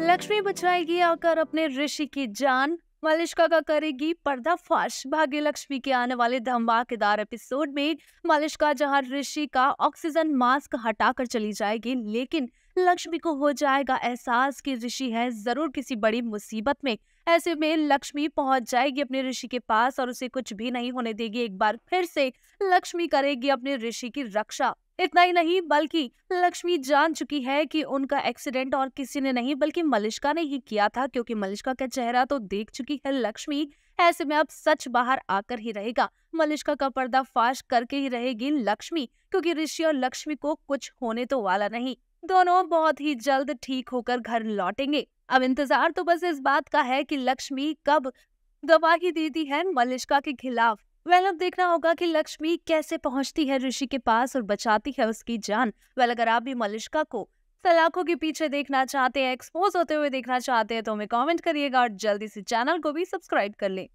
लक्ष्मी बचाएगी आकर अपने ऋषि की जान मलिश्का का करेगी पर्दाफाश भाग्य लक्ष्मी के आने वाले धमाकेदार एपिसोड में मलिश्का जहां ऋषि का ऑक्सीजन मास्क हटाकर चली जाएगी लेकिन लक्ष्मी को हो जाएगा एहसास कि ऋषि है जरूर किसी बड़ी मुसीबत में ऐसे में लक्ष्मी पहुंच जाएगी अपने ऋषि के पास और उसे कुछ भी नहीं होने देगी एक बार फिर से लक्ष्मी करेगी अपने ऋषि की रक्षा इतना ही नहीं बल्कि लक्ष्मी जान चुकी है कि उनका एक्सीडेंट और किसी ने नहीं बल्कि मलिश्का ने ही किया था क्योंकि मलिश्का का चेहरा तो देख चुकी है लक्ष्मी ऐसे में अब सच बाहर आकर ही रहेगा मलिश्का का पर्दाफाश करके ही रहेगी लक्ष्मी क्योंकि ऋषि और लक्ष्मी को कुछ होने तो वाला नहीं दोनों बहुत ही जल्द ठीक होकर घर लौटेंगे अब इंतजार तो बस इस बात का है कि लक्ष्मी कब गवाही देती है मलिश्का के खिलाफ वेल well, अब देखना होगा कि लक्ष्मी कैसे पहुंचती है ऋषि के पास और बचाती है उसकी जान वेल well, अगर आप भी मलिश्का को सलाखों के पीछे देखना चाहते हैं एक्सपोज होते हुए देखना चाहते हैं तो हमें कमेंट करिएगा और जल्दी से चैनल को भी सब्सक्राइब कर लें